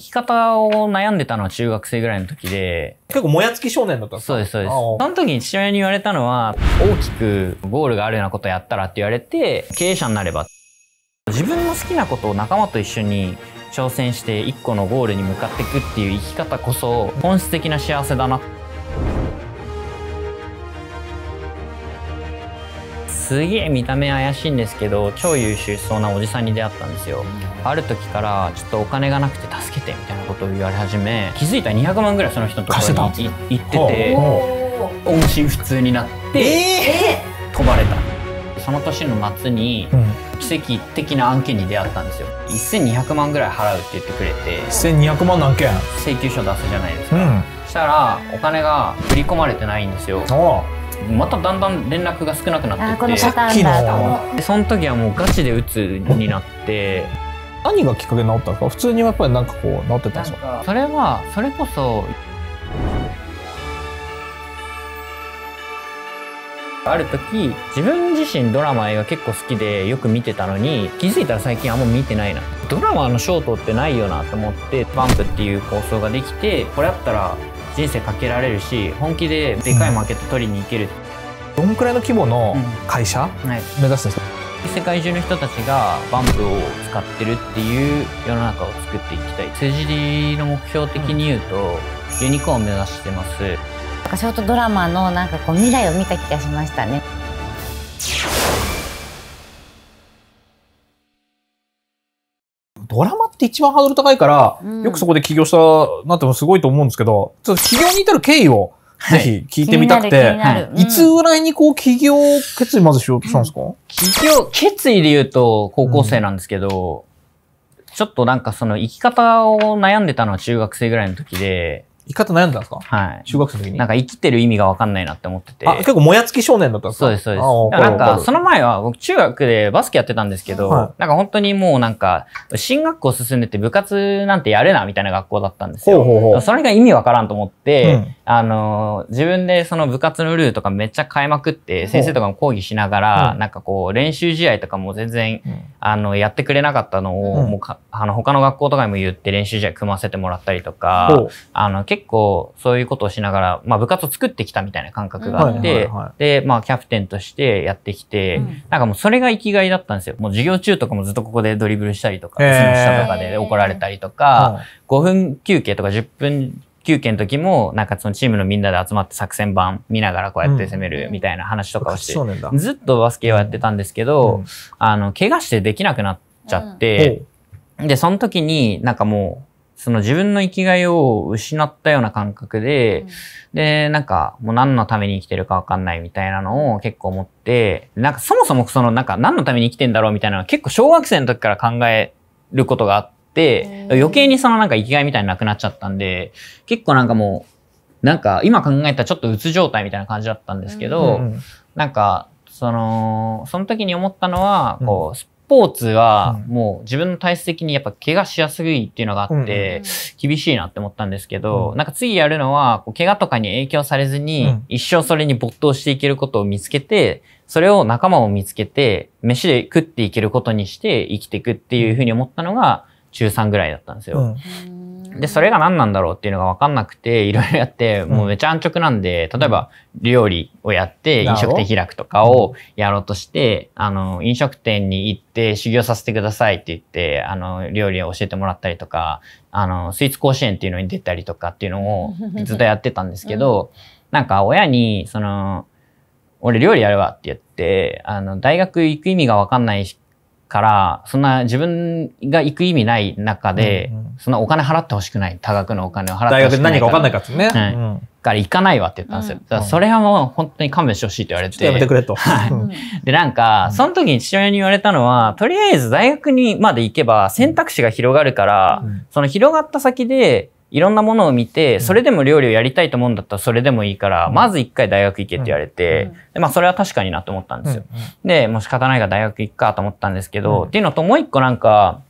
生き方を悩んでたのは中学生ぐらいの時で。結構もやつき少年だったんですかそうです、そうです。その時に父親に言われたのは、大きくゴールがあるようなことやったらって言われて、経営者になれば。自分の好きなことを仲間と一緒に挑戦して、一個のゴールに向かっていくっていう生き方こそ、本質的な幸せだなすげえ見た目怪しいんですけど超優秀そうなおじさんに出会ったんですよある時からちょっとお金がなくて助けてみたいなことを言われ始め気づいたら200万ぐらいその人のところに行ってて音信不通になってえー、飛ばれたその年の末に奇跡的な案件に出会ったんですよ1200万ぐらい払うって言ってくれて1200万の案件請求書出すじゃないですか、うん、そしたらお金が振り込まれてないんですよまただんだん連絡が少なくなってきてさっきのその時はもうガチで打つになって何がきっかけなったんですか普通にやっぱりなんかこうなってたんですかそれはそれこそある時自分自身ドラマ映画結構好きでよく見てたのに気づいたら最近あんま見てないなドラマのショートってないよなと思ってバンプっていう構想ができてこれやったら人生かけられるし本気ででかいマーケット取りに行ける、どんくらいの規模の会社、うん、はい、目指すんですか世界中の人たちがバンプを使ってるっていう世の中を作っていきたい数字の目標的に言うと、ユニコーンを目指してますなんかショートドラマのなんかこう未来を見た気がしましたねって一番ハードル高いから、うん、よくそこで起業したなってもすごいと思うんですけど、ちょっと起業に至る経緯を、ぜひ聞いてみたくて、はい、いつぐらいにこう起業決意まずしようとしたんですか、うん、起業決意で言うと高校生なんですけど、ちょっとなんかその生き方を悩んでたのは中学生ぐらいの時で、生き方悩んだんですかはい。中学生の時に。なんか生きてる意味がわかんないなって思ってて。あ、結構もやつき少年だったんですかそうです、そうです。なんか、その前は僕中学でバスケやってたんですけど、はい、なんか本当にもうなんか、進学校進んでて部活なんてやるなみたいな学校だったんですよ。ほうほうほうそれが意味わからんと思って、うん、あの、自分でその部活のルールとかめっちゃ変えまくって、先生とかも講義しながら、うん、なんかこう、練習試合とかも全然、うん、あの、やってくれなかったのを、もうあの、他の学校とかにも言って練習試合組ませてもらったりとか、あの、結結構そういうことをしながら、まあ、部活を作ってきたみたいな感覚があって、で、まあ、キャプテンとしてやってきて、うん、なんかもうそれが生きがいだったんですよ。もう授業中とかもずっとここでドリブルしたりとか、その下とかで怒られたりとか、5分休憩とか10分休憩の時も、なんかそのチームのみんなで集まって作戦版見ながらこうやって攻めるみたいな話とかをして、うん、ずっとバスケをやってたんですけど、うんうん、あの、怪我してできなくなっちゃって、で、その時になんかもう、その自分の生きがいを失ったような感覚で、で、なんか、もう何のために生きてるかわかんないみたいなのを結構思って、なんかそもそもそのなんか何のために生きてんだろうみたいなのは結構小学生の時から考えることがあって、余計にそのなんか生きがいみたいになくなっちゃったんで、結構なんかもう、なんか今考えたらちょっとうつ状態みたいな感じだったんですけど、なんか、その、その時に思ったのは、こう、スポーツはもう自分の体質的にやっぱ怪我しやすいっていうのがあって厳しいなって思ったんですけど、なんか次やるのはこう怪我とかに影響されずに一生それに没頭していけることを見つけてそれを仲間を見つけて飯で食っていけることにして生きていくっていうふうに思ったのが中3ぐらいだったんですよ。で、それが何なんだろうっていうのが分かんなくて、いろいろやって、もうめちゃ安直なんで、例えば料理をやって飲食店開くとかをやろうとして、あの、飲食店に行って修行させてくださいって言って、あの、料理を教えてもらったりとか、あの、スイーツ甲子園っていうのに出たりとかっていうのを ずっとやってたんですけど、なんか親に、その、俺料理やるわって言って、あの、大学行く意味がわかんないし、から、そんな自分が行く意味ない中で、うんうん、そんなお金払ってほしくない。多額のお金を払ってほしくない。大学で何か分かんないからね。うん。から行かないわって言ったんですよ。うん、それはもう本当に勘弁してほしいって言われて。やめてくれと。はい。で、なんか、その時に父親に言われたのは、とりあえず大学にまで行けば選択肢が広がるから、その広がった先で、いろんなものを見て、それでも料理をやりたいと思うんだったらそれでもいいから、まず一回大学行けって言われて、でまあそれは確かになと思ったんですよ。で、もう仕方ないから大学行くかと思ったんですけど、っていうのともう一個なんか、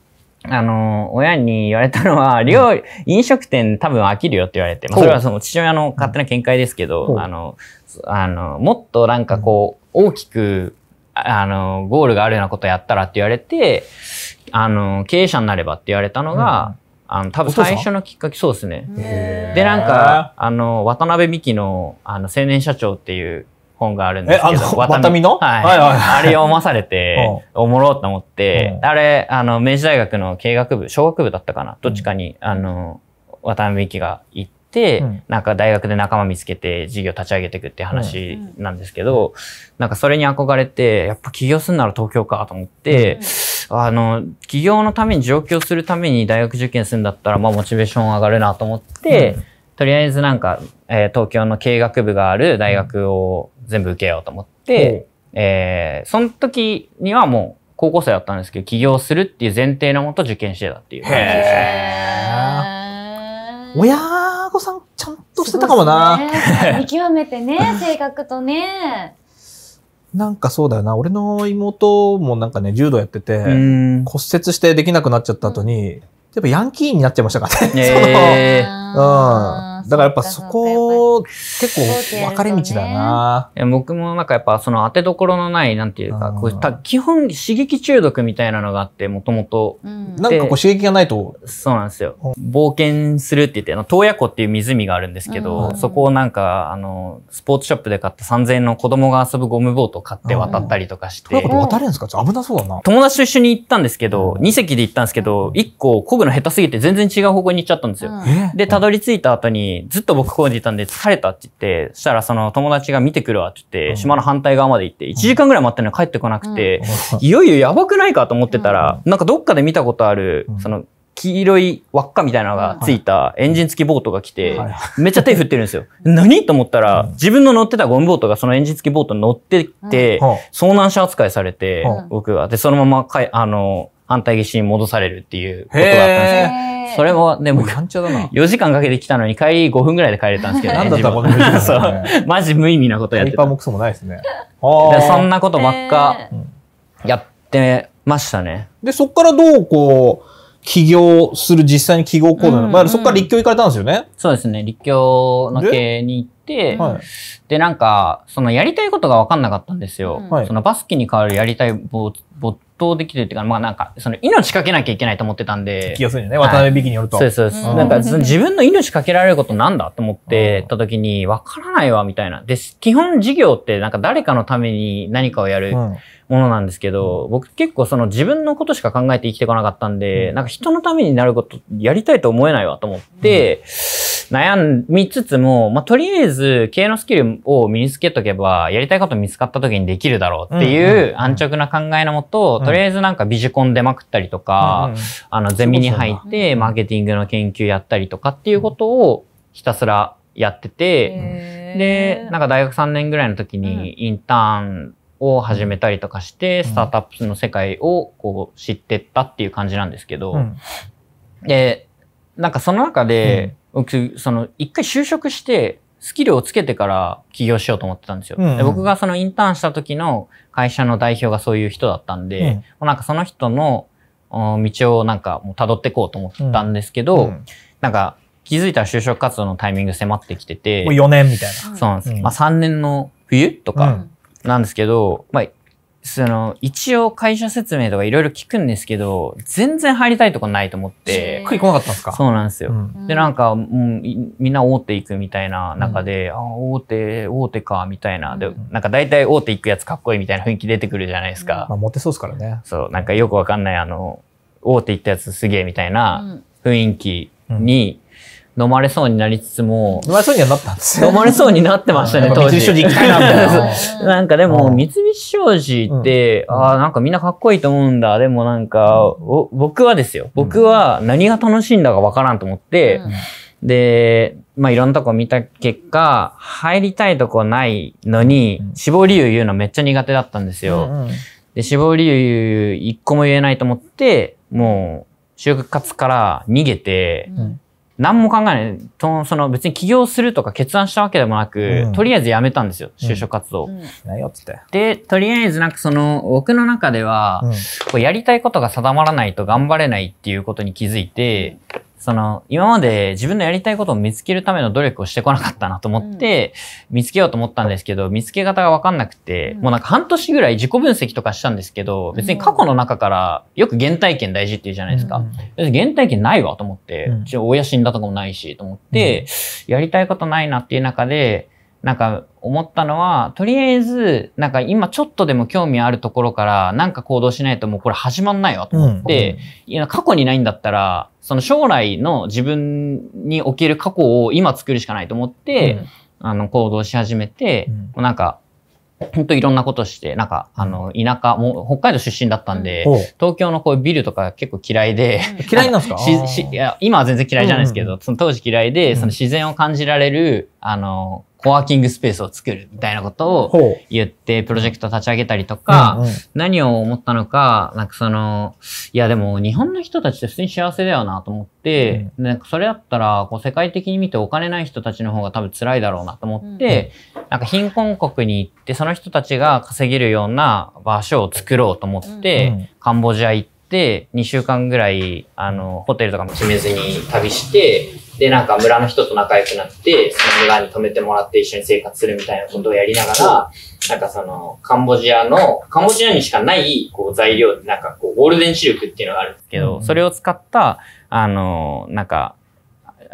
あの、親に言われたのは、料理、飲食店多分飽きるよって言われて、まあ、それはその父親の勝手な見解ですけど、あの、あの、もっとなんかこう、大きく、あの、ゴールがあるようなことやったらって言われて、あの、経営者になればって言われたのが、あの、多分最初のきっかけ、そうですね。で、なんか、あの、渡辺美樹の、あの、青年社長っていう本があるんですけど、渡辺の、はい、はいはい、あれ読まされて、おもろうと思って、あれ、あの、明治大学の経学部、小学部だったかな、どっちかに、あの、渡辺美樹が行って、なんか大学で仲間見つけて事業立ち上げていくって話なんですけど、なんかそれに憧れて、やっぱ起業するなら東京かと思って、あの、起業のために上京するために大学受験するんだったら、まあモチベーション上がるなと思って、うん、とりあえずなんか、えー、東京の経営学部がある大学を全部受けようと思って、うん、えー、その時にはもう高校生だったんですけど、起業するっていう前提のもと受験してたっていう感じでした。親御さんちゃんとしてたかもな。ね、見極めてね、性格とね。なんかそうだよな。俺の妹もなんかね、柔道やってて、骨折してできなくなっちゃった後に、やっぱヤンキーになっちゃいましたからね。えー、その、うん。だからやっぱそこ、結構分かれ道だな。ね、僕もなんかやっぱその当てどころのない、なんていうか、こうた基本刺激中毒みたいなのがあって、もともと。なんかこう刺激がないと。そうなんですよ。冒険するって言って、あの、洞爺湖っていう湖があるんですけど、そこをなんか、あの、スポーツショップで買った3000円の子供が遊ぶゴムボートを買って渡ったりとかして。洞爺湖渡れるんですか危なそうだな。友達と一緒に行ったんですけど、2席で行ったんですけど、1個こぐの下手すぎて全然違う方向に行っちゃったんですよ。で、たどり着いた後に、ずっと僕工事いたんで疲れたって言って、そしたらその友達が見てくるわって言って、島の反対側まで行って、1時間ぐらい待ってるのに帰ってこなくて、いよいよやばくないかと思ってたら、なんかどっかで見たことあるその、黄色い輪っかみたいなのがついたエンジン付きボートが来てめっちゃ手振ってるんですよ。何と思ったら、自分の乗ってたゴムボートがそのエンジン付きボートに乗ってって、遭難者扱いされて、僕が。で、そのままかい、あの、反対岸に戻されるっていうことだったんですけど、それもでも、4時間かけてきたのに帰り5分ぐらいで帰れたんですけど、ね、なんだったこの4時間、ねマジ無意味なことやってた。もクソもないですね。そんなことばっかやってましたね。で、そっからどうこう、起業する、実際に起業行動の、うんうん、まあ、そこから立教行かれたんですよね。そうですね、立教の系に行って、ではい、で、なんか、そのやりたいことが分かんなかったんですよ。そのバスケに代わるやりたいぼぼ闘できてるっていうか、まあなんか、その命かけなきゃいけないと思ってたんで。聞きやすいよね。渡辺美樹によると。はい、そうそうでうん、なんか、自分の命かけられることなんだと思ってた時に、わからないわ、みたいな。で、基本事業ってなんか誰かのために何かをやる。うんものなんですけど、うん、僕結構その自分のことしか考えて生きてこなかったんで、うん、なんか人のためになることやりたいと思えないわと思って、悩みつつも、まあ、とりあえず、経営のスキルを身につけとけば、やりたいこと見つかった時にできるだろうっていう安直な考えのもと、とりあえずなんかビジコン出まくったりとか、うん、あの、ゼミに入って、マーケティングの研究やったりとかっていうことをひたすらやってて、で、なんか大学3年ぐらいの時にインターンを始めたりとかして、スタートアップの世界をこう知ってったっていう感じなんですけど、うん、で、なんかその中で、僕、その一回就職して、スキルをつけてから起業しようと思ってたんですよ、うんうん、で。僕がそのインターンした時の会社の代表がそういう人だったんで、うん、もうなんかその人の道をなんかもう辿っていこうと思ったんですけど、うんうん、なんか気づいたら就職活動のタイミング迫ってきてて。もう4年みたいな。そうなんです。うん、まあ3年の冬とかなんですけど、まあ、その、一応会社説明とかいろいろ聞くんですけど、全然入りたいとこないと思って。くり来なかったんですかそうなんですよ。うん、で、なんか、うん、みんな大手行くみたいな中で、うん、あ、大手、大手か、みたいな。で、なんか大体大手行くやつかっこいいみたいな雰囲気出てくるじゃないですか。まあ、モテそうですからね。そう、なんかよくわかんない、あの、大手行ったやつすげえみたいな雰囲気に、うん飲まれそうになりつつも。飲まれそうにはなったんですよ。飲まれそうになってましたね、当時。三菱商事行きたいな、みたいな。なんかでも、三菱商事って、うん、ああ、なんかみんなかっこいいと思うんだ。でもなんか、うん、僕はですよ。僕は何が楽しいんだかわからんと思って、うん、で、まあいろんなとこ見た結果、入りたいとこないのに、死亡理由言うのめっちゃ苦手だったんですよ。うんうん、で、死亡理由一個も言えないと思って、もう、就活から逃げて、うん何も考えないとその別に起業するとか決断したわけでもなく、うん、とりあえず辞めたんですよ就職活動、でとりあえずなんかその僕の中では、こうやりたいことが定まらないと頑張れないっていうことに気づいてその、今まで自分のやりたいことを見つけるための努力をしてこなかったなと思って、見つけようと思ったんですけど、見つけ方がわかんなくて、もうなんか半年ぐらい自己分析とかしたんですけど、別に過去の中から、よく原体験大事って言うじゃないですか。別に原体験ないわと思って、うん、親死んだとかもないし、と思って、やりたいことないなっていう中で、なんか思ったのは、とりあえず、なんか今ちょっとでも興味あるところから、なんか行動しないともうこれ始まんないわと思って、うんいや、過去にないんだったら、その将来の自分における過去を今作るしかないと思って、うん、あの、行動し始めて、うん、なんか、本当いろんなことして、なんか、あの、田舎、もう北海道出身だったんで、東京のこういうビルとか結構嫌いで、嫌いなんですか ししいや今は全然嫌いじゃないですけど、その当時嫌いで、その自然を感じられる、あの、コワーキングスペースを作るみたいなことを言って、プロジェクト立ち上げたりとか、うんうん、何を思ったのか、なんかその、いやでも日本の人たちって普通に幸せだよなと思って、うん、なんかそれだったら、こう世界的に見てお金ない人たちの方が多分辛いだろうなと思って、うん、なんか貧困国に行って、その人たちが稼げるような場所を作ろうと思って、うん、カンボジア行って、2週間ぐらい、あの、ホテルとかも決めずに旅して、で、なんか村の人と仲良くなって、その村に泊めてもらって一緒に生活するみたいなことをやりながら、なんかその、カンボジアの、カンボジアにしかない、こう、材料、なんかこう、ゴールデンシルクっていうのがあるんですけど、それを使った、あの、なんか、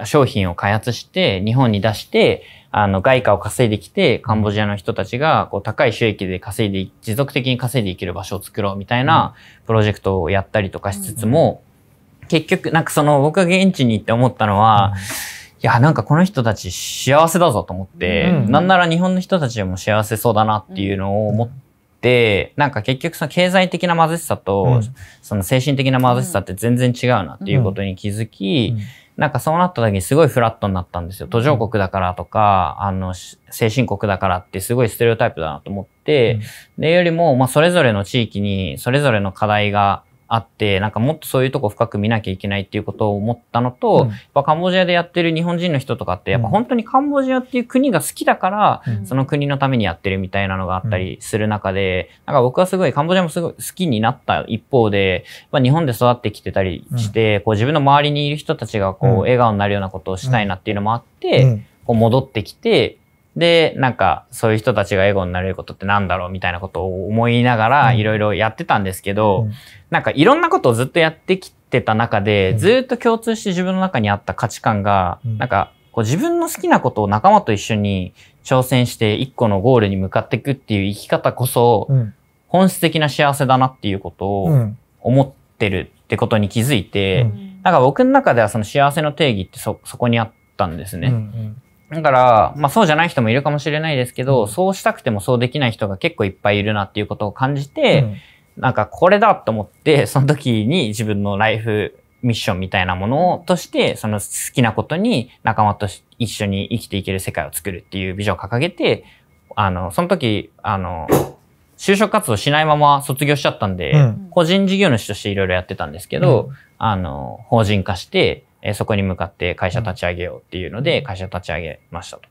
商品を開発して、日本に出して、あの、外貨を稼いできて、カンボジアの人たちが、こう、高い収益で稼いで、持続的に稼いでいける場所を作ろうみたいな、プロジェクトをやったりとかしつつも、結局、なんかその僕が現地に行って思ったのは、いや、なんかこの人たち幸せだぞと思って、うんなんなら日本の人たちでも幸せそうだなっていうのを思って、うん、なんか結局その経済的な貧しさと、うん、その精神的な貧しさって全然違うなっていうことに気づき、うん、なんかそうなった時にすごいフラットになったんですよ。途上国だからとか、あの、先進国だからってすごいステレオタイプだなと思って、で、よりも、まあそれぞれの地域に、それぞれの課題があって、なんかもっとそういうとこ深く見なきゃいけないっていうことを思ったのと、うん、やっぱカンボジアでやってる日本人の人とかって、やっぱ本当にカンボジアっていう国が好きだから、うん、その国のためにやってるみたいなのがあったりする中で、なんか僕はすごいカンボジアもすごい好きになった一方で、やっ日本で育ってきてたりして、こう自分の周りにいる人たちがこう笑顔になるようなことをしたいなっていうのもあって、こう戻ってきて、で、なんか、そういう人たちがエゴになれることってなんだろうみたいなことを思いながら、いろいろやってたんですけど、うん、なんかいろんなことをずっとやってきてた中で、うん、ずっと共通して自分の中にあった価値観が、うん、なんか、こう自分の好きなことを仲間と一緒に挑戦して一個のゴールに向かっていくっていう生き方こそ、本質的な幸せだなっていうことを思ってるってことに気づいて、なんか僕の中ではその幸せの定義ってそ、そこにあったんですね。うんうんだから、まあそうじゃない人もいるかもしれないですけど、うん、そうしたくてもそうできない人が結構いっぱいいるなっていうことを感じて、うん、なんかこれだと思って、その時に自分のライフミッションみたいなものとして、その好きなことに仲間と一緒に生きていける世界を作るっていうビジョンを掲げて、あの、その時、あの、就職活動しないまま卒業しちゃったんで、うん、個人事業主としていろいろやってたんですけど、うん、あの、法人化して、えそこに向かって会社立ち上げようっていうので、会社立ち上げましたと。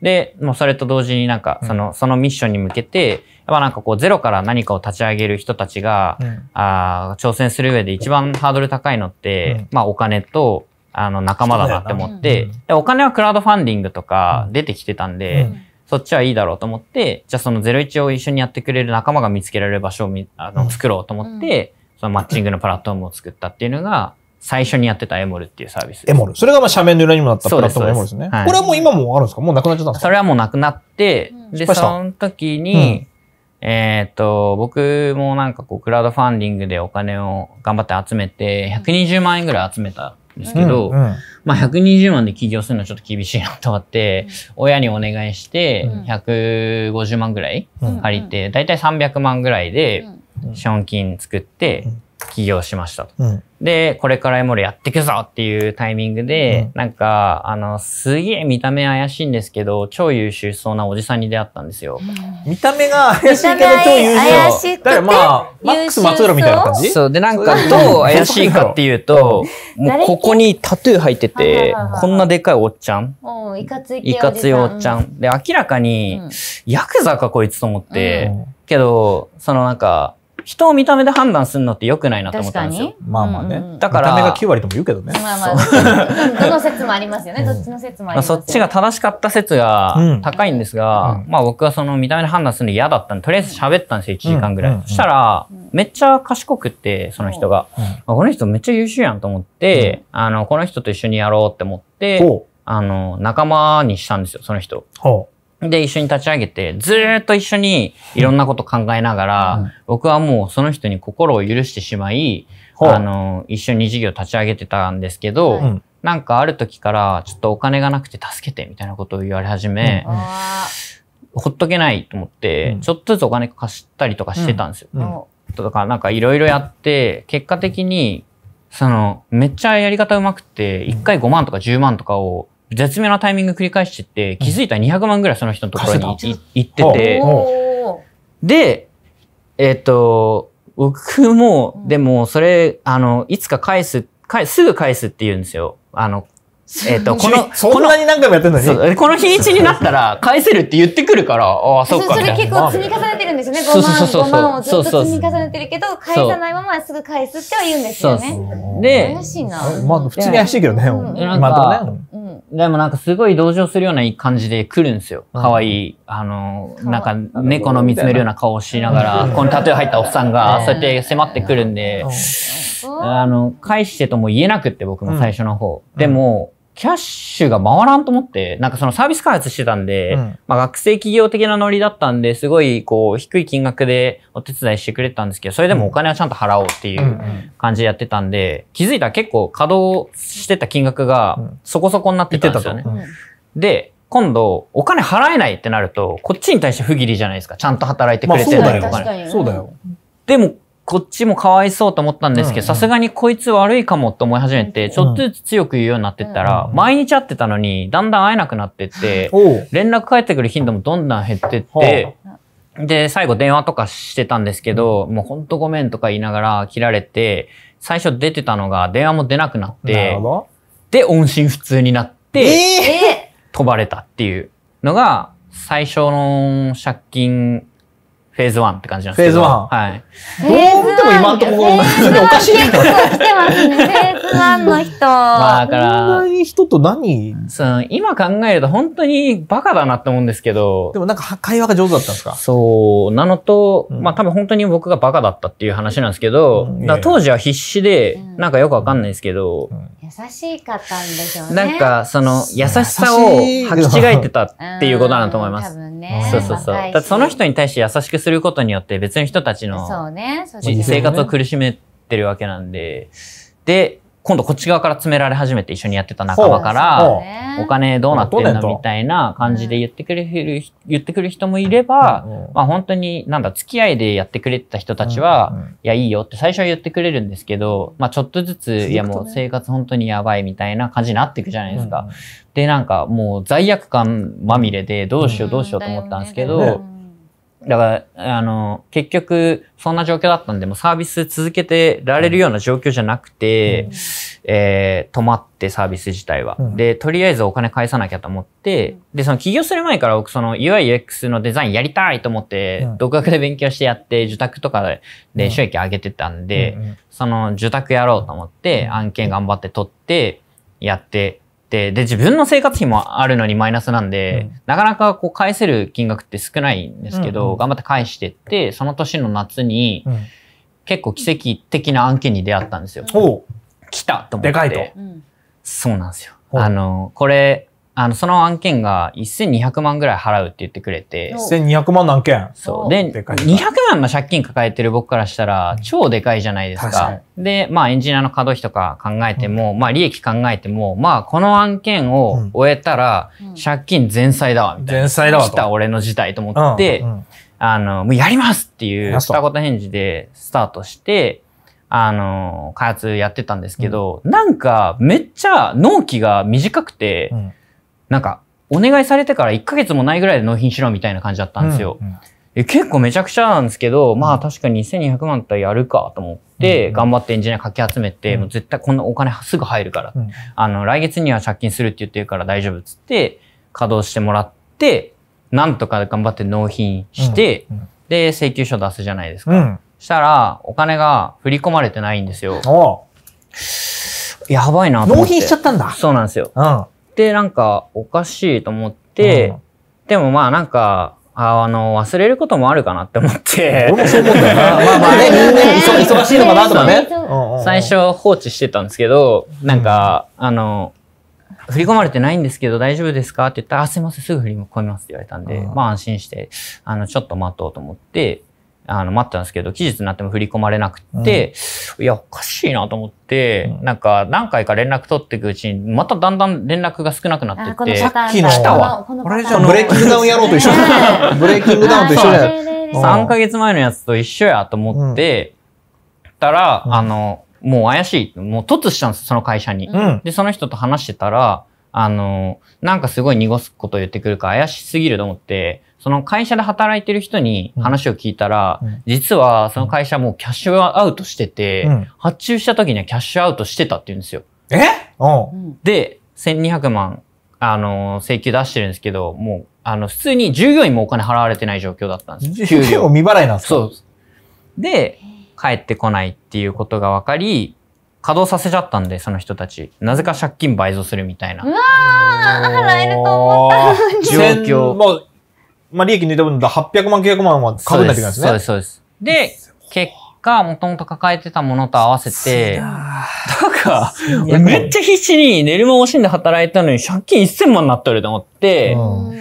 で、もうそれと同時になんか、その、そのミッションに向けて、やっぱなんかこう、ゼロから何かを立ち上げる人たちが、うん、あ挑戦する上で一番ハードル高いのって、まあお金と、あの、仲間だなって思って、で、お金はクラウドファンディングとか出てきてたんで、そっちはいいだろうと思って、じゃあその01を一緒にやってくれる仲間が見つけられる場所をあの作ろうと思って、そのマッチングのプラットフォームを作ったっていうのが、最初にやってたエモルっていうサービス。エモル。それがまあ社名の裏にもなったプラットフォームエモルですね。すすはい、これはもう今もあるんですかもうなくなっちゃったんですかそれはもうなくなって、で、その時に、うん、えっ、と、僕もなんかこう、クラウドファンディングでお金を頑張って集めて、120万円ぐらい集めたんですけど、うん、まあ120万で起業するのはちょっと厳しいなと思って、親にお願いして、150万ぐらい借りて、だいたい300万ぐらいで資本金作って、起業しましたと、うん、で、これからエモレやっていくぞっていうタイミングで、うん、なんか、あの、すげえ見た目怪しいんですけど、超優秀そうなおじさんに出会ったんですよ。うん、見た目が怪しいけど超優秀。だからまあ、マックス松浦みたいな感じそう。で、なんか、どう怪しいかっていうと、もうここにタトゥー入ってて、こんなでかいおっちゃん。いかつい。いかついおっちゃん。で、明らかに、ヤクザかこいつと思って、けど、そのなんか、人を見た目で判断するのって良くないなと思ったんですよ。まあまあね。だから。見た目が9割とも言うけどね。まあまあ、どの説もありますよね。どっちの説もあります、ね、そっちが正しかった説が高いんですが、うん、まあ僕はその見た目で判断するの嫌だったんで、とりあえず喋ったんですよ、1時間ぐらい。そしたら、めっちゃ賢くって、その人が。この人めっちゃ優秀やんと思って、あの、この人と一緒にやろうって思って、あの、仲間にしたんですよ、その人。で、一緒に立ち上げて、ずっと一緒にいろんなこと考えながら、うん、僕はもうその人に心を許してしまい、うん、あの、一緒に事業立ち上げてたんですけど、うん、なんかある時から、ちょっとお金がなくて助けてみたいなことを言われ始め、ほっとけないと思って、ちょっとずつお金貸したりとかしてたんですよ。とか、なんかいろいろやって、結果的に、その、めっちゃやり方うまくて、1回5万とか10万とかを絶妙なタイミング繰り返してって、気づいたら200万ぐらいその人のところに行ってて、で、えっ、ー、と、僕も、でも、それ、あの、いつか返す、返すぐ返すって言うんですよ。あの、えっ、ー、と、この、そんなに何回もやってんのにこの日にちになったら、返せるって言ってくるから、ああ、そっか。それ結構積み重ねてるんですよね。5万、5万をずっと積み重ねてるけど、返さないまますぐ返すっては言うんですよね。そうで、怪しいな。まあ、普通に怪しいけどね、うん、今とね。でもなんかすごい同情するような感じで来るんですよ。可愛いい、あの、なんか猫の見つめるような顔をしながら、このタトゥー入ったおっさんが、そうやって迫ってくるんで、あの、返してとも言えなくって僕も最初の方。でも、キャッシュが回らんと思って、なんかそのサービス開発してたんで、うん、まあ学生企業的なノリだったんで、すごいこう低い金額でお手伝いしてくれたんですけど、それでもお金はちゃんと払おうっていう感じでやってたんで、気づいたら結構稼働してた金額がそこそこになってたんですよね。うんで、今度お金払えないってなると、こっちに対して不義理じゃないですか。ちゃんと働いてくれてないお金。だそうだよ。でもこっちもかわいそうと思ったんですけど、さすがにこいつ悪いかもと思い始めて、ちょっとずつ強く言うようになってったら、毎日会ってたのに、だんだん会えなくなってって、連絡返ってくる頻度もどんどん減ってって、で、最後電話とかしてたんですけど、もうほんとごめんとか言いながら切られて、最初出てたのが電話も出なくなって、で、音信不通になって、飛ばれたっていうのが、最初の借金フェーズ1って感じなんですけど。フェーズ 1? はい。どう見ても今んところ、おかしいんだよ。来てますね。フェーズ1の人。まあ、だから。こんな人と何その今考えると本当にバカだなって思うんですけど。でもなんか会話が上手だったんですかそう。なのと、うん、まあ多分本当に僕がバカだったっていう話なんですけど、うん、当時は必死で、なんかよくわかんないですけど、うん、優しかったんでしょうね。なんかその優しさを履き違えてたっていうことだなと思います。多分ね。そうそうそう。その人に対して優しくするすることによって別の人たちの、生活を苦しめてるわけなんで、で、今度こっち側から詰められ始めて一緒にやってた仲間から、お金どうなってんのみたいな感じで言ってくれる、言ってくる人もいれば、まあ本当になんだ、付き合いでやってくれてた人たちは、いやいいよって最初は言ってくれるんですけど、まあちょっとずつ、いやもう生活本当にやばいみたいな感じになっていくじゃないですか。で、なんかもう罪悪感まみれでどうしようどうしようと思ったんですけど、だから、あの、結局、そんな状況だったんで、もうサービス続けてられるような状況じゃなくて、うん、えー、止まってサービス自体は、うん、で、とりあえずお金返さなきゃと思って、で、その起業する前から僕、その UIUX のデザインやりたいと思って、独学で勉強してやって、受託とかで収益上げてたんで、その受託やろうと思って、案件頑張って取って、やって、、で、自分の生活費もあるのにマイナスなんで、うん、なかなかこう返せる金額って少ないんですけど、うんうん、頑張って返してって、その年の夏に、うん、結構奇跡的な案件に出会ったんですよ。うん、来たと思って。でかいと。そうなんですよ。あの、これ、あの、その案件が1200万ぐらい払うって言ってくれて。1200万の案件そう。で、200万の借金抱えてる僕からしたら、超でかいじゃないですか。で、まあ、エンジニアの稼働費とか考えても、まあ、利益考えても、まあ、この案件を終えたら、借金全債だわ、みたいな。全債だわ。来た俺の事態と思って、あの、もうやりますっていう二言返事でスタートして、あの、開発やってたんですけど、なんか、めっちゃ納期が短くて、なんか、お願いされてから1ヶ月もないぐらいで納品しろみたいな感じだったんですよ。うんうんえ結構めちゃくちゃなんですけど、まあ確かに2200万だったらやるかと思って、頑張ってエンジニアかき集めて、もう絶対こんなお金すぐ入るから、あの、来月には借金するって言ってるから大丈夫っつって、稼働してもらって、なんとか頑張って納品して、で、請求書出すじゃないですか。したら、お金が振り込まれてないんですよ。やばいなと思って。納品しちゃったんだ。そうなんですよ。うんってなんかおかしいと思って、うん、でもまあなんかあの忘れることもあるかなって思って俺もそう思ったな まあまあねみん忙しいのかなとかね最初放置してたんですけどなんか、あの振り込まれてないんですけど大丈夫ですかって言ったら、あ、すいません、すぐ振り込みますって言われたんで、まあ安心して、あの、ちょっと待とうと思って、あの待ってたんですけど期日になっても振り込まれなくて、うん、いやおかしいなと思って、うん、なんか何回か連絡取っていくうちにまただんだん連絡が少なくなってってさっきの来たわこじゃブレイキングダウンやろうと一緒 ブレイキングダウンと一緒だよ3か月前のやつと一緒やと思って、うん、たら、あのもう怪しいもう突したんですその会社に、でその人と話してたらあの、なんかすごい濁すことを言ってくるから怪しすぎると思って、その会社で働いてる人に話を聞いたら、うん、実はその会社もうキャッシュアウトしてて、うん、発注した時にはキャッシュアウトしてたって言うんですよ。えで、1200万、あの、請求出してるんですけど、もう、あの、普通に従業員もお金払われてない状況だったんですよ。給料未払いなんですかそうで。帰ってこないっていうことが分かり、稼働させちゃったんで、その人たち。なぜか借金倍増するみたいな。うわー、払えると思ったのに。状況。まあ、まあ、利益抜いた分だ800万、900万はかぶんないゃいけないですね。そうです、そうです。で、結果、もともと抱えてたものと合わせて、だから、めっちゃ必死に寝る間惜しんで働いたのに借金1000万になってると思って、うん、っ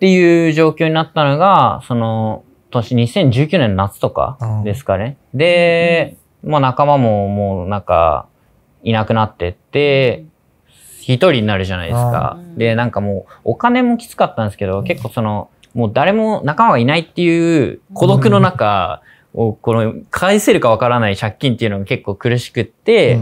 ていう状況になったのが、その、年2019年の夏とかですかね。うん、で、うんまあ仲間ももうなんかいなくなってって、一人になるじゃないですか。で、なんかもうお金もきつかったんですけど、結構その、もう誰も仲間がいないっていう孤独の中を、この返せるかわからない借金っていうのが結構苦しくって、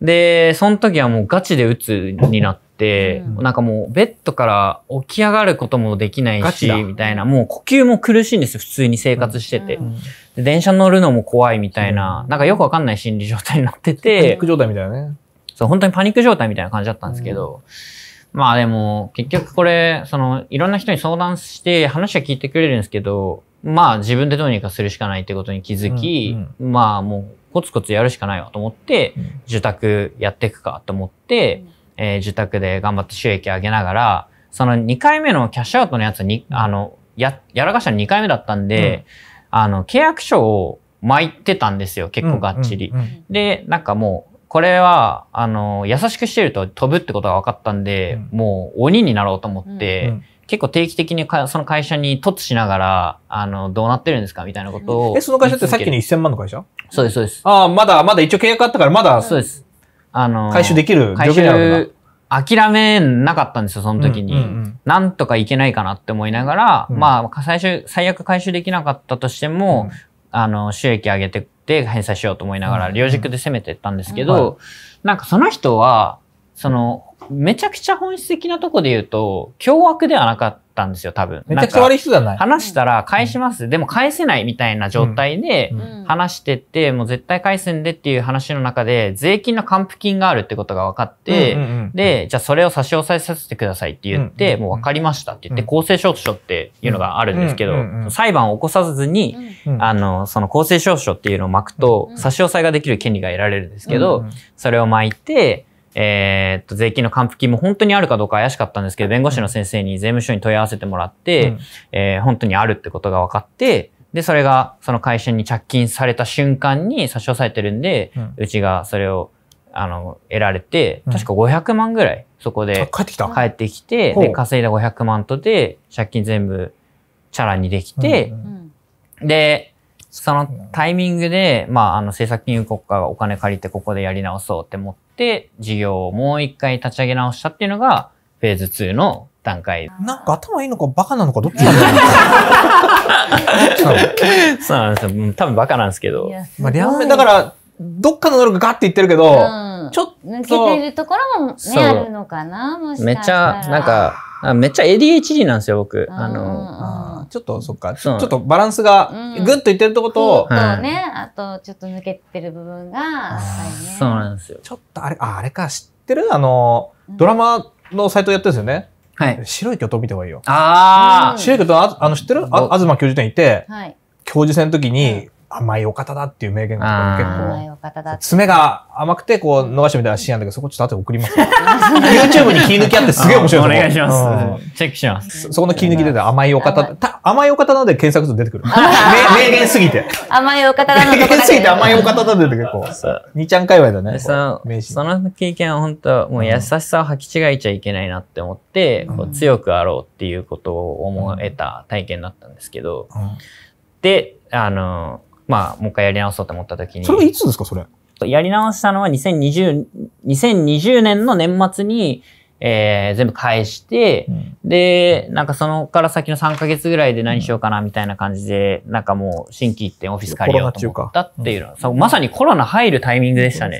で、その時はもうガチで鬱になって、、うん、なんかもうベッドから起き上がることもできないし、みたいな、もう呼吸も苦しいんですよ、普通に生活してて。うん電車乗るのも怖いみたいな、なんかよくわかんない心理状態になってて。パニック状態みたいなね。そう、本当にパニック状態みたいな感じだったんですけど、まあでも、結局これ、その、いろんな人に相談して話は聞いてくれるんですけど、まあ自分でどうにかするしかないってことに気づき、うんうん、まあもうコツコツやるしかないわと思って、受託やっていくかと思って、うんえー、自宅で頑張って収益上げながら、その2回目のキャッシュアウトのやつに、あの、や、やらかしたの2回目だったんで、うん、あの、契約書を巻いてたんですよ、結構がっちり。うんうんうん、で、なんかもう、これは、あの、優しくしてると飛ぶってことが分かったんで、うん、もう鬼になろうと思って、うんうん結構定期的にかその会社に突しながら、あの、どうなってるんですかみたいなことを。え、その会社ってさっきの1000万の会社そうです、そうです。ああ、まだ、まだ一応契約あったから、まだ。そうです。あの回収できる諦めなかったんですよ、その時に。うんうんうん、なんとかいけないかなって思いながら、うん、まあ、最初、最悪回収できなかったとしても、うん、あの、収益上げてって返済しようと思いながら、両軸で攻めていったんですけど、うんうん、なんかその人は、その、めちゃくちゃ本質的なとこで言うと、凶悪ではなかったんですよ、多分。めちゃくちゃ悪い人じゃない話したら返します、うん、でも返せないみたいな状態で、話してて、うん、もう絶対返すんでっていう話の中で、税金の還付金があるってことが分かって、うんうんうん、で、じゃあそれを差し押さえさせてくださいって言って、うんうん、もう分かりましたって言って、公正証書っていうのがあるんですけど、うんうん、裁判を起こさずに、あの、その公正証書っていうのを巻くと、差し押さえができる権利が得られるんですけど、それを巻いて、えー、っと、税金の還付金も本当にあるかどうか怪しかったんですけど、弁護士の先生に税務署に問い合わせてもらって、うん、えー、本当にあるってことが分かって、で、それがその会社に着金された瞬間に差し押さえてるんで、うん、うちがそれを、あの、得られて、確か500万ぐらい、そこで、帰ってきた帰ってきて、で、稼いだ500万とで、借金全部、チャラにできて、うんうん、で、そのタイミングで、まあ、あの、政策金融国家がお金借りてここでやり直そうって思って、事業をもう一回立ち上げ直したっていうのが、フェーズ2の段階。なんか頭いいのかバカなのかどっちな そうなんですよ。多分バカなんですけど。まあ、両面、だから、どっかの能力ガって言ってるけど、うん、ちょっと。抜けてるところもね、あるのかなもしかしたら。めっちゃ、なんか、あめっちゃ ADHD なんですよ、僕。あのあちょっと、そっか。ちょっとバランスが、ぐっといってるとこと、うん、とね、あと、ちょっと抜けてる部分が、そうなんですよ。ちょっと、あれ、あれか、知ってるあの、ドラマのサイトやってるんですよね。はい。白い巨頭見た方がいいよ。ああ、白い巨頭、あの、知ってるあ東教授店いて、はい、教授戦の時に、甘いお方だっていう名言が結構、爪が甘くてこう逃してみたいなシーンなんだけど、そこちょっと後で送ります。YouTube に切り抜きあってすげえ面白いお願いします。チェックします。そこの切り抜きで甘いお方、甘いお方なので検索すると出てくる。名言すぎて。甘いお方なで。名言すぎて甘いお方だって結構。2 ちゃん界隈だね。その、その経験は本当もう優しさを履き違えちゃいけないなって思って、強くあろうっていうことを思えた体験だったんですけど、で、あの、まあ、もう一回やり直そうと思った時に。それはいつですか、それ。やり直したのは2020、2020年の年末に、えー、全部返して、うん、で、なんかそのから先の3ヶ月ぐらいで何しようかなみたいな感じで、うん、なんかもう新規一点オフィス借りようと思ったっていうの、うん、まさにコロナ入るタイミングでしたね。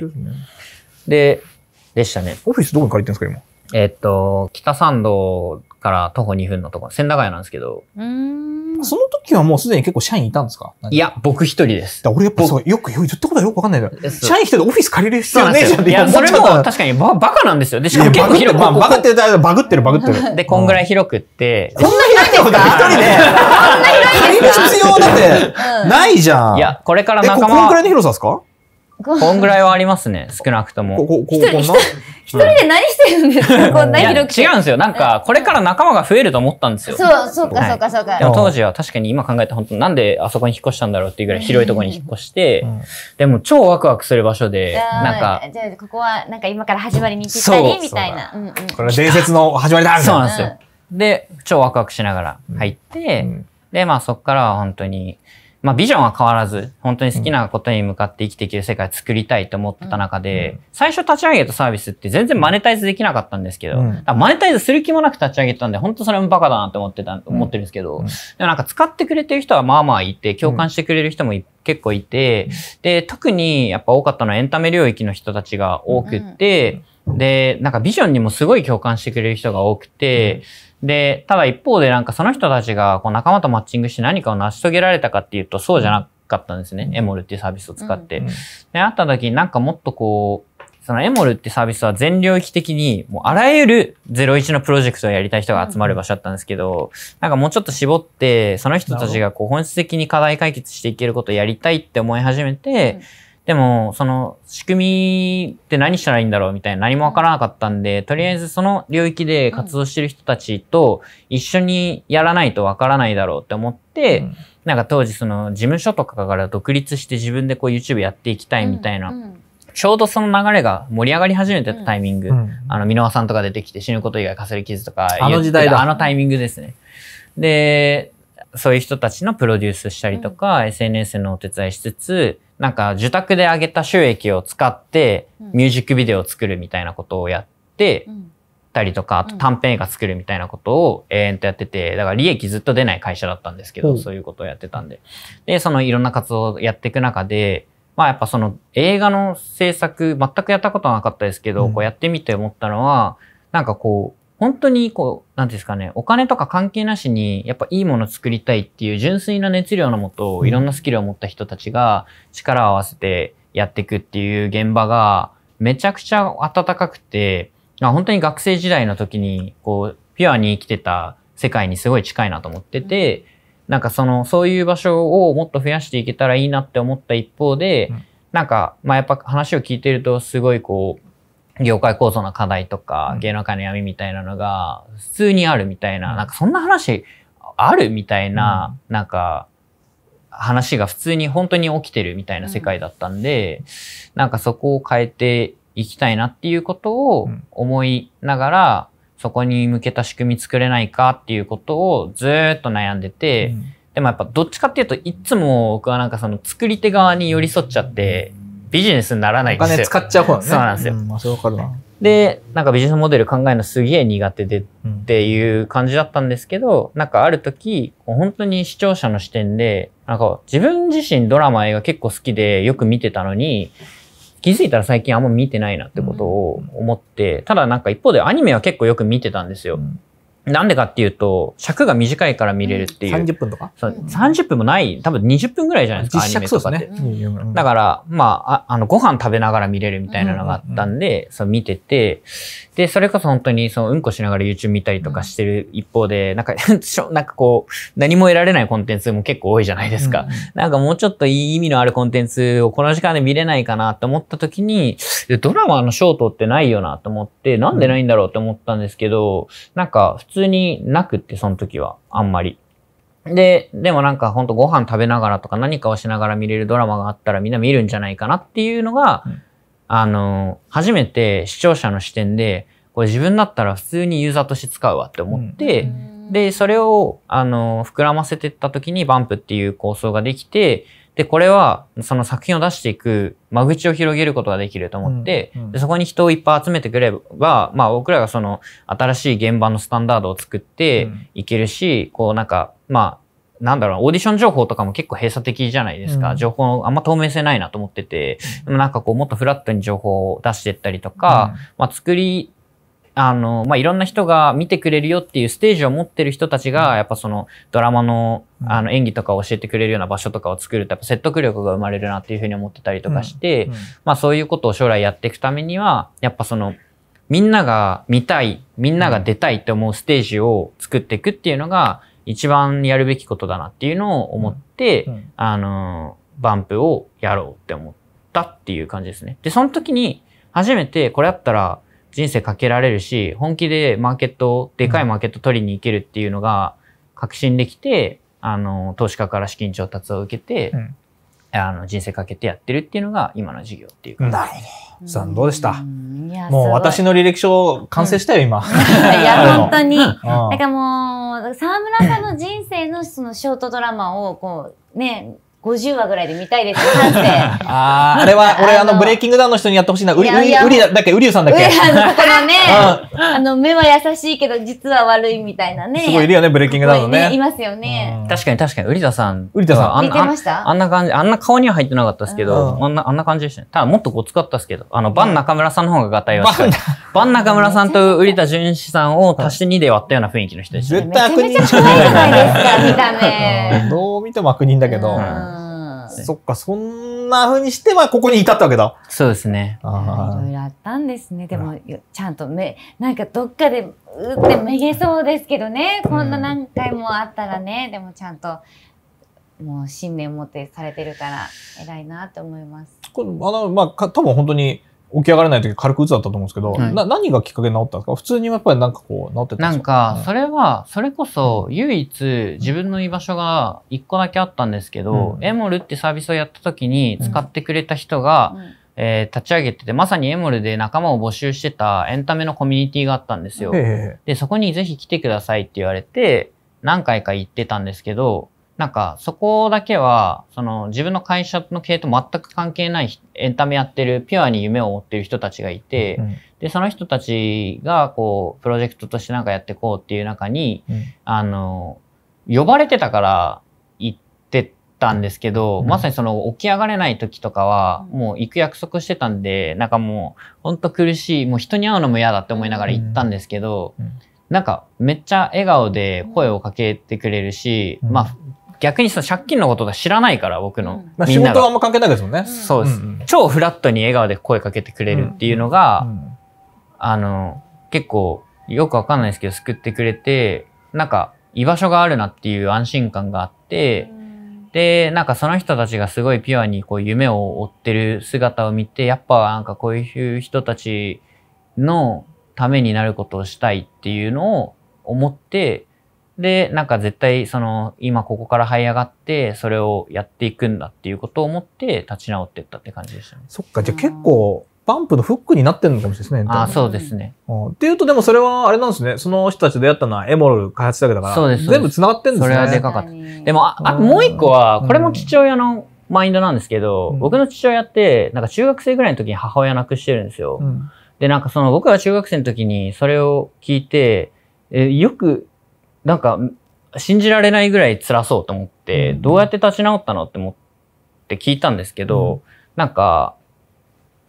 で、ね、でしたね。オフィスどこに借りてるんですか、今。えっと、北参道から徒歩2分のところ、千駄ヶ谷なんですけど。うんその時はもうすでに結構社員いたんですかいや、僕一人です。だ俺やっぱそう、よく言ったことはよくわかんないけど、社員一人でオフィス借りる必要ねえじゃんって。いや、それも確かにババカなんですよ。で、しかも結構広く。バグってる、バグってる、バグってる。で、こんぐらい広くって。こんな広いってことだ、一人で。こんな広い借りる必要だって、ないじゃん。いや、これから仲間。こんぐらいの広さですか こんぐらいはありますね、少なくとも。ここ一人一人で何してるんですか、こんな広く違うんですよ。なんか、これから仲間が増えると思ったんですよ。そう、そうか、そうか、そうか。でも当時は確かに今考えた本当なんであそこに引っ越したんだろうっていうぐらい広いところに引っ越して、でも超ワクワクする場所で、なんか。じゃあ、ここはなんか今から始まりにぴったりみたいな。これは伝説の始まりだそうなんですよ。で、超ワクワクしながら入って、で、まあそこからは本当に、まあ、ビジョンは変わらず、本当に好きなことに向かって生きていける世界を作りたいと思ってた中で、うん、最初立ち上げたサービスって全然マネタイズできなかったんですけど、うん、マネタイズする気もなく立ち上げたんで、本当それもバカだなって思ってた、思ってるんですけど、うん、でもなんか使ってくれてる人はまあまあいて、共感してくれる人も結構いて、で、特にやっぱ多かったのはエンタメ領域の人たちが多くって、で、なんかビジョンにもすごい共感してくれる人が多くて、で、ただ一方でなんかその人たちがこう仲間とマッチングして何かを成し遂げられたかっていうとそうじゃなかったんですね。エモルっていうサービスを使って。うんうん、で、会った時になんかもっとこう、そのエモルってサービスは全領域的に、もうあらゆる01のプロジェクトをやりたい人が集まる場所だったんですけど、なんかもうちょっと絞って、その人たちがこう本質的に課題解決していけることをやりたいって思い始めて、うんでも、その仕組みって何したらいいんだろうみたいな何もわからなかったんで、とりあえずその領域で活動してる人たちと一緒にやらないとわからないだろうって思って、うん、なんか当時その事務所とかから独立して自分でこう YouTube やっていきたいみたいな、うんうんちょうどその流れが盛り上がり始めてたタイミング。うん、あの、箕輪さんとか出てきて死ぬこと以外かせる傷とか。あの時代だ。あのタイミングですね。で、そういう人たちのプロデュースしたりとか、うん、SNS のお手伝いしつつ、なんか受託で上げた収益を使って、ミュージックビデオを作るみたいなことをやってたりとか、あと短編映画作るみたいなことを永遠とやってて、だから利益ずっと出ない会社だったんですけど、うん、そういうことをやってたんで。で、そのいろんな活動をやっていく中で、まあやっぱその映画の制作全くやったことなかったですけど、こうやってみて思ったのは、なんかこう、本当にこう、なんですかね、お金とか関係なしに、やっぱいいもの作りたいっていう純粋な熱量のもと、いろんなスキルを持った人たちが力を合わせてやっていくっていう現場が、めちゃくちゃ暖かくて、本当に学生時代の時に、こう、ピュアに生きてた世界にすごい近いなと思ってて、なんかその、そういう場所をもっと増やしていけたらいいなって思った一方で、なんか、まあやっぱ話を聞いてるとすごいこう、業界構造の課題とか、芸能界の闇みたいなのが普通にあるみたいな、なんかそんな話あるみたいな、なんか話が普通に本当に起きてるみたいな世界だったんで、なんかそこを変えていきたいなっていうことを思いながら、そこに向けた仕組み作れないかっていうことをずっと悩んでて、でもやっぱどっちかっていうといつも僕はなんかその作り手側に寄り添っちゃって、ビジネスにならないんですよ。お金使っちゃう方ね。そうなんですよ。うん、まあ、それわかるな。で、なんかビジネスモデル考えるのすげえ苦手でっていう感じだったんですけど、うん、なんかある時、本当に視聴者の視点で、なんか自分自身ドラマ映画結構好きでよく見てたのに、気づいたら最近あんま見てないなってことを思って、うん、ただなんか一方でアニメは結構よく見てたんですよ。うん、なんでかっていうと、尺が短いから見れるっていう。30分とかそう ?30 分もない、多分20分ぐらいじゃないですか、実尺そうですね。だから、まあ、あの、ご飯食べながら見れるみたいなのがあったんで、そう見てて、で、それこそ本当に、その、うんこしながら YouTube 見たりとかしてる一方で、なんか、なんかこう、何も得られないコンテンツも結構多いじゃないですか。なんかもうちょっといい意味のあるコンテンツをこの時間で見れないかなと思った時に、ドラマのショートってないよなと思って、なんでないんだろうと思ったんですけど、なんか、普通通になくって、その時は、あんまり。で、でもなんかほんとご飯食べながらとか何かをしながら見れるドラマがあったらみんな見るんじゃないかなっていうのが、うん、あの、初めて視聴者の視点で、これ自分だったら普通にユーザーとして使うわって思って、うん、で、それを、あの、膨らませてった時にバンプっていう構想ができて、で、これは、その作品を出していく間口を広げることができると思って、うんうん、でそこに人をいっぱい集めてくれば、まあ僕らがその新しい現場のスタンダードを作っていけるし、うん、こうなんか、まあ、なんだろう、オーディション情報とかも結構閉鎖的じゃないですか。うん、情報あんま透明性ないなと思ってて、うん、でもなんかこうもっとフラットに情報を出していったりとか、うん、まあ作りあの、まあ、いろんな人が見てくれるよっていうステージを持ってる人たちが、やっぱそのドラマのあの演技とかを教えてくれるような場所とかを作ると、やっぱ説得力が生まれるなっていうふうに思ってたりとかして、まあ、そういうことを将来やっていくためには、やっぱその、みんなが見たい、みんなが出たいって思うステージを作っていくっていうのが、一番やるべきことだなっていうのを思って、あの、バンプをやろうって思ったっていう感じですね。で、その時に初めてこれやったら人生かけられるし、本気でマーケット、でかいマーケット取りに行けるっていうのが確信できて、あの、投資家から資金調達を受けて、うん、あの、人生かけてやってるっていうのが今の事業っていうか。なるほど。さんどうでしたもう私の履歴書完成したよ、今。いや、本当に。なんかもう、沢村さんの人生のそのショートドラマを、こう、ね、50話ぐらいで見たいです。ああ、あれは、俺、あの、ブレイキングダウンの人にやってほしいな。うり、うり、うりだっけうりゅうさんだっけ うのとこね、あの、目は優しいけど、実は悪いみたいなね。すごいいるよね、ブレイキングダウンのね。いますよね。確かに確かに、うりださん。うりださん、あんな、あんな感じ、あんな顔には入ってなかったですけど、あんな、あんな感じでしたね。ただ、もっとごつかったですけど、あの、バン中村さんの方ががたいはバン中村さんとうりだじゅんしさんを足し2で割ったような雰囲気の人でした。絶対悪人じゃないですか、見た目。どう見ても悪人だけど。そっか、そんな風にして、まあ、ここに至ったわけだ。そうですね。いろいろあったんですね。でも、ちゃんとめ、なんかどっかで、うってめげそうですけどね。こんな何回もあったらね。でも、ちゃんと、もう信念を持ってされてるから、偉いなって思います。これ、あの、まあ、多分本当に、起き上がれない時軽く打つだったと思うんですけど、はいな何がきっかけで治ったんですか普通にやっぱりなんかこう治ってたなんか、それは、それこそ、唯一自分の居場所が一個だけあったんですけど、うんエモルってサービスをやった時に使ってくれた人が、えー立ち上げてて、まさにエモルで仲間を募集してたエンタメのコミュニティがあったんですよ。で、そこにぜひ来てくださいって言われて、何回か行ってたんですけど、なんか、そこだけは、その、自分の会社の系と全く関係ないエンタメやってる、ピュアに夢を追ってる人たちがいて、うん、で、その人たちが、こう、プロジェクトとしてなんかやっていこうっていう中に、うん、あの、呼ばれてたから行ってたんですけど、うん、まさにその、起き上がれない時とかは、もう行く約束してたんで、なんかもう、ほんと苦しい、もう人に会うのも嫌だって思いながら行ったんですけど、なんかめっちゃ笑顔で声をかけてくれるし、まあ逆にその借金のことが知らないから、僕の。まあ、仕事はあんま関係ないですもんね。そうです、うんうん。超フラットに笑顔で声かけてくれるっていうのが、うんうん、あの、結構よくわかんないですけど、救ってくれて、なんか居場所があるなっていう安心感があって、で、なんかその人たちがすごいピュアにこう夢を追ってる姿を見て、やっぱなんかこういう人たちのためになることをしたいっていうのを思って、で、なんか絶対その今ここから這い上がってそれをやっていくんだっていうことを思って立ち直っていったって感じでしたね。そっか、じゃあ結構バンプのフックになってるのかもしれないですね。あ、そうですね。っていうとでもそれはあれなんですね。その人たちでやったのはエモル開発だけだから、そうです全部繋がってるんですね。それはでかかった。でもあ、あもう一個は、これも父親のマインドなんですけど、うん、僕の父親って、なんか中学生ぐらいの時に母親亡くしてるんですよ。うん、で、なんかその僕が中学生の時にそれを聞いて、えよくなんか、信じられないぐらい辛そうと思って、どうやって立ち直ったのって思って聞いたんですけど、なんか、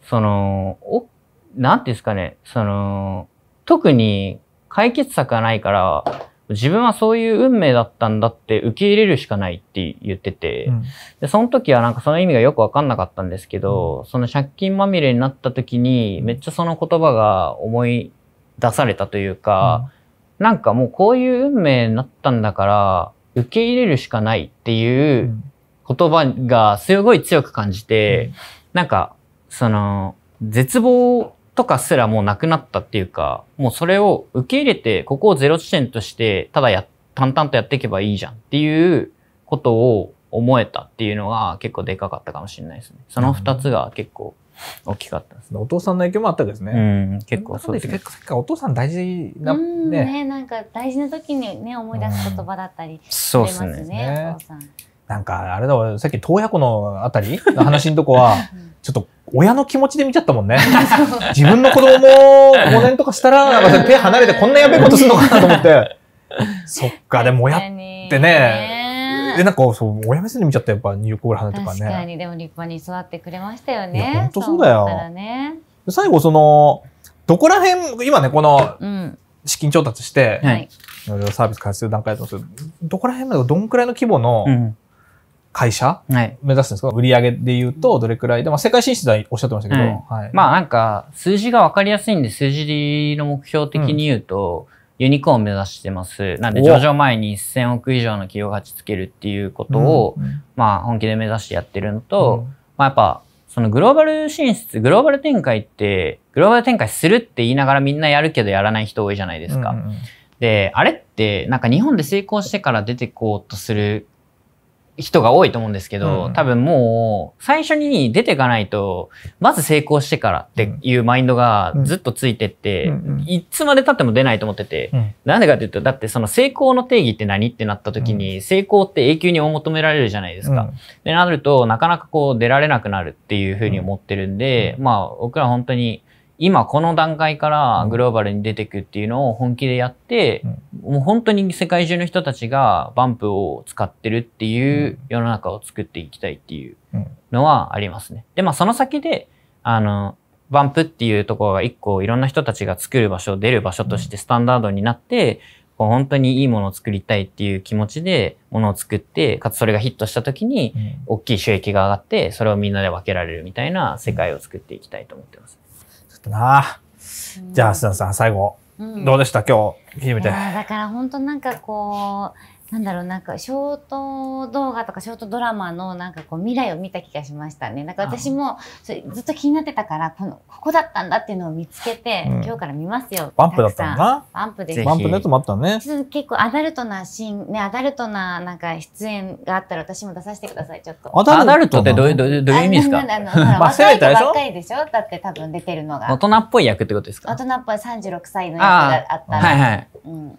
その、お、なんていうんですかね、その、特に解決策がないから、自分はそういう運命だったんだって受け入れるしかないって言ってて、うん、でその時はなんかその意味がよくわかんなかったんですけど、うん、その借金まみれになった時にめっちゃその言葉が思い出されたというか、うんなんかもうこういう運命になったんだから、受け入れるしかないっていう言葉がすごい強く感じて、なんか、その、絶望とかすらもうなくなったっていうか、もうそれを受け入れて、ここをゼロ地点として、ただや、淡々とやっていけばいいじゃんっていうことを思えたっていうのが結構でかかったかもしれないですね。その二つが結構、大きかったですね。お父さんの影響もあったですね。うん、結構そうです、ね。結構お父さん大事なねね。なんか大事な時にね思い出す言葉だったりしますね。すねお父さん。なんかあれだわ、さっき洞爺湖のあたりの話のとこは、ちょっと親の気持ちで見ちゃったもんね。自分の子供も5年とかしたら、なんか手離れてこんなやべえことするのかなと思って。そっか、でも親ってねえ、なんか、そう、親目線で見ちゃったやっぱ入校ぐらい離れてからね。確かに、でも立派に育ってくれましたよね。本当そうだよ。ね、最後、その、どこら辺、今ね、この、資金調達して、い。ろいろサービス開発する段階だと思うんですけど、どこら辺まで、どんくらいの規模の会社、うん、はい、目指すんですか売上で言うと、どれくらいで、まあ、世界進出はおっしゃってましたけど、うん、はい、まあ、なんか、数字がわかりやすいんで、数字の目標的に言うと、うんユニコーンを目指してます。なんで上場前に1000億以上の企業価値つけるっていうことを、うんうん、まあ本気で目指してやってるのと、うん、まあやっぱそのグローバル進出、グローバル展開って、グローバル展開するって言いながらみんなやるけどやらない人多いじゃないですか。うんうん、で、あれってなんか日本で成功してから出てこうとする人が多いと思うんですけど、うん、多分もう最初に出ていかないとまず成功してからっていうマインドがずっとついてって、うん、いつまでたっても出ないと思ってて、うん、なんでかっていうとだってその成功の定義って何ってなった時に、成功って永久に求められるじゃないですか。でなるとなかなかこう出られなくなるっていうふうに思ってるんで、まあ僕ら本当に今この段階からグローバルに出てくっていうのを本気でやって、うん、もう本当に世界中の人たちがバンプを使ってるっていう世の中を作っていきたいっていうのはありますね。で、まあその先で、あの、バンプっていうところが一個いろんな人たちが作る場所、出る場所としてスタンダードになって、こう本当にいいものを作りたいっていう気持ちでものを作って、かつそれがヒットした時に大きい収益が上がって、それをみんなで分けられるみたいな世界を作っていきたいと思ってます。なあ。じゃあ、須田さん、最後、どうでした今日、いてみて。だから本当なんかこう、なんだろうなんかショート動画とかショートドラマのなんかこう未来を見た気がしましたね。なんか私もそれずっと気になってたからこのここだったんだっていうのを見つけて、うん、今日から見ますよ。バンプだったんだ。バンプです。バンプのやつもあったね。結構アダルトなシーンねアダルトななんか出演があったら私も出させてくださいちょっと。アダルトってどういうどういう意味ですか。あまあ若いばっかりでしょ。だって多分出てるのが。大人っぽい役ってことですか。大人っぽい三十六歳の役があったら。はいはい。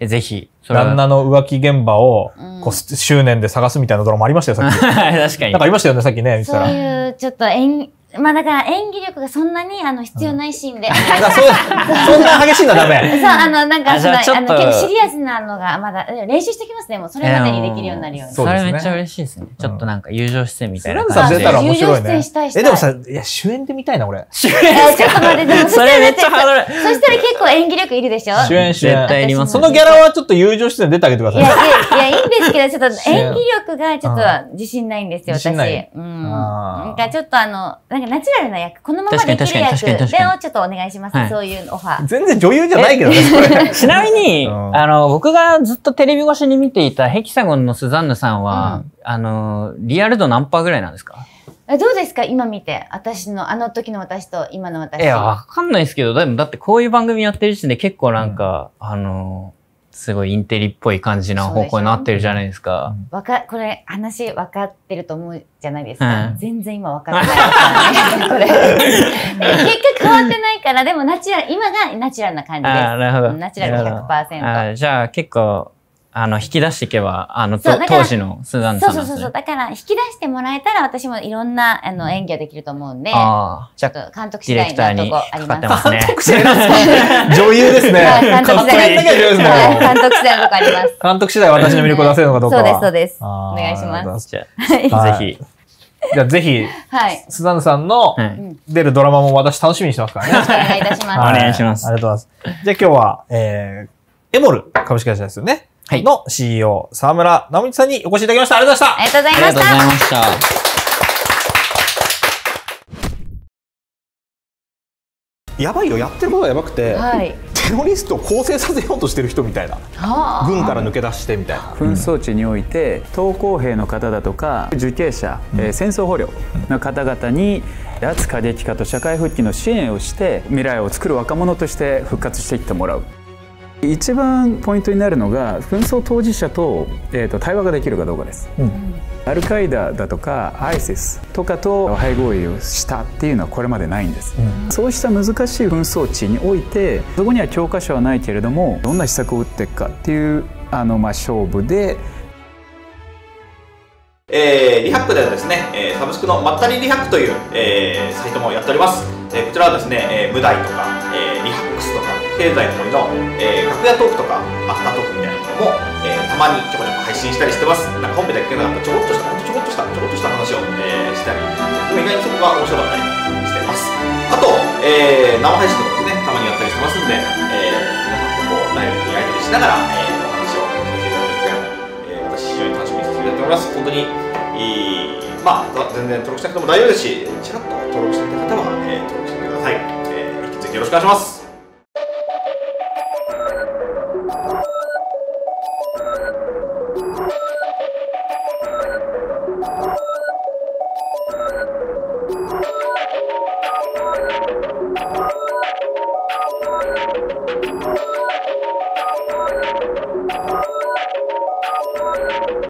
うん、ぜひ。旦那の浮気現場を、こう、執念で探すみたいなドラマありましたよ、さっき。確かに。なんかありましたよね、さっきね、見たら。そういう、ちょっと演、まあだから演技力がそんなにあの必要ないシーンで。そんな激しいのはダメ。そう、あの、なんかその、あの、結構シリアスなのがまだ、練習してきますね。もうそれまでにできるようになるように。それめっちゃ嬉しいですね。ちょっとなんか友情出演みたいな感じで。友情出演したいえ、でもさ、いや、主演で見たいな、俺。主 演ちょっと待って、でも それめっちゃハードル。そしたら結構演技力いるでしょ主演、主演。絶対いります。そのギャラはちょっと友情出演出てあげてください。いや、いや、いいんですけど、ちょっと演技力がちょっと自信ないんですよ、私。うん。なんかちょっとあの、かナチュラルな役、このままできる役でをちょっとお願いします、はい、そういうオファー。全然女優じゃないけどね、ちなみに、あの、僕がずっとテレビ越しに見ていたヘキサゴンのスザンヌさんは、うん、あの、リアル度何パーぐらいなんですかどうですか今見て。私の、あの時の私と今の私。いや、わかんないですけど、でもだってこういう番組やってる時点で結構なんか、うん、あの、すごいインテリっぽい感じの方向になってるじゃないですか。わか、これ話わかってると思うじゃないですか。うん、全然今分かってない、これ。結局変わってないから、でもナチュラル、今がナチュラルな感じです。なるほど。ナチュラル100%。じゃあ結構、あの、引き出していけば、あの、当時のスザンヌさん、ね、そうそうそう。だから、引き出してもらえたら、私もいろんな、あの、演技ができると思うんで、ああ。じゃあ、監督次第のとこあります。かかすね、女優ですね。監督次第。監督次第のとこあります。監督次第私の魅力を出せるのかどうかそうです、そうです。お願いします。じゃあ、ぜひ。じゃあぜひ、はい、スザンヌさんの出るドラマも私楽しみにしてますからね。お願いいたします。お願いします。ありがとうございます。じゃあ今日は、えー、エモル株式会社ですよね。の CEO、沢村直道さんにお越しいただきました。ありがとうございました。ありがとうございました。やばいよやってることがやばくて、はい、テロリストを構成させようとしてる人みたいな軍から抜け出してみたいな紛争地において投降兵の方だとか受刑者、うん、えー、戦争捕虜の方々に脱過激化と社会復帰の支援をして未来を作る若者として復活していってもらう。一番ポイントになるのが紛争当事者と,、えーと、対話ができるかどうかです、うん、アルカイダだとかアイシスとかと和平合意をしたっていうのはこれまでないんです、うん、そうした難しい紛争地においてそこには教科書はないけれどもどんな施策を打っていくかっていうあの、まあ、勝負でえー、リハックではですね、えー、サブスクのまったりリハックという、えー、サイトもやっております、えー、こちらはですね、えー、無題とか経済の森の、えー、楽屋トークとかアフタートークみたいなのも、えー、たまにちょこちょこ配信したりしてますなんか本編だけなかちょこっとしたちょこっとしたちょこっとした話を、えー、したりでも意外にそこが面白かったりしてますあと、えー、生配信とかですねたまにやったりしてますんで、えー、皆さんとこうライブにやりたりしながら、えー、お話をさせていただく、え私非常に楽しみにさせていただいております本当にいいまあ全然登録しなくても大丈夫ですしちらっと登録していた方は、えー、登録してみてください、えー、引き続きよろしくお願いします